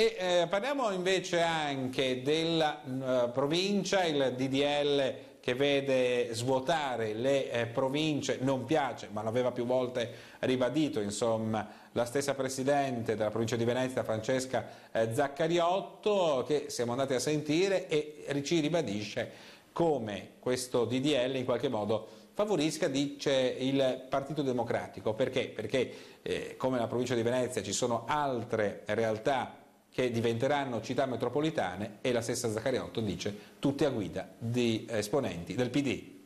E, eh, parliamo invece anche della eh, provincia, il DDL che vede svuotare le eh, province, non piace, ma l'aveva più volte ribadito, insomma, la stessa Presidente della provincia di Venezia, Francesca eh, Zaccariotto, che siamo andati a sentire e ci ribadisce come questo DDL in qualche modo favorisca, dice il Partito Democratico. Perché? Perché eh, come la provincia di Venezia ci sono altre realtà che diventeranno città metropolitane e la stessa Zaccariotto dice tutti a guida di esponenti del PD.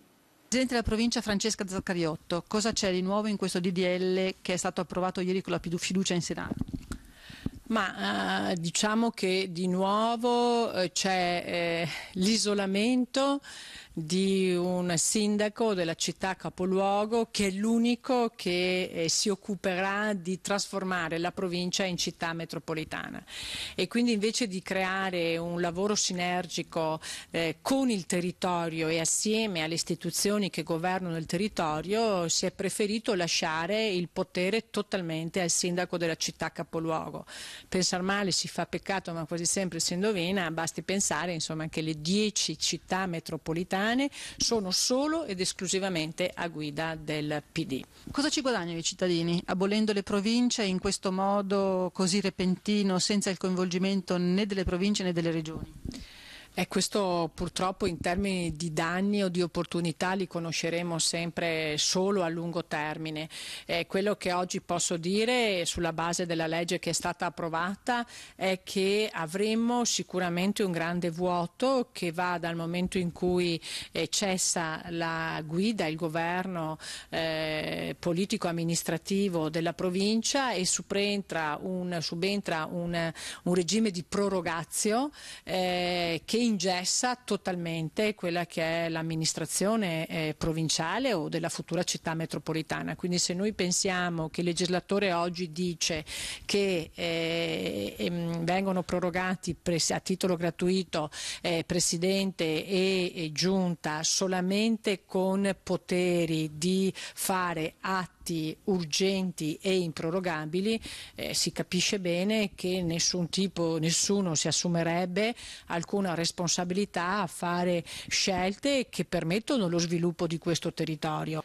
Presidente della provincia Francesca Zaccariotto, cosa c'è di nuovo in questo DDL che è stato approvato ieri con la fiducia in Senato? Ma eh, diciamo che di nuovo eh, c'è eh, l'isolamento di un sindaco della città capoluogo che è l'unico che eh, si occuperà di trasformare la provincia in città metropolitana e quindi invece di creare un lavoro sinergico eh, con il territorio e assieme alle istituzioni che governano il territorio si è preferito lasciare il potere totalmente al sindaco della città capoluogo. Pensar male si fa peccato ma quasi sempre si indovina, basti pensare insomma, che le dieci città metropolitane italiane sono solo ed esclusivamente a guida del PD. Cosa ci guadagnano i cittadini? Abolendo le province in questo modo così repentino, senza il coinvolgimento né delle province né delle regioni? E eh, questo purtroppo in termini di danni o di opportunità li conosceremo sempre solo a lungo termine. Eh, quello che oggi posso dire sulla base della legge che è stata approvata è che avremo sicuramente un grande vuoto che va dal momento in cui eh, cessa la guida, il governo eh, politico-amministrativo della provincia e subentra un, subentra un, un regime di prorogazio eh, che ingessa totalmente quella che è l'amministrazione eh, provinciale o della futura città metropolitana. Quindi se noi pensiamo che il legislatore oggi dice che eh, ehm, vengono prorogati a titolo gratuito eh, Presidente e, e Giunta solamente con poteri di fare atti fatti urgenti e improrogabili eh, si capisce bene che nessun tipo, nessuno si assumerebbe alcuna responsabilità a fare scelte che permettono lo sviluppo di questo territorio.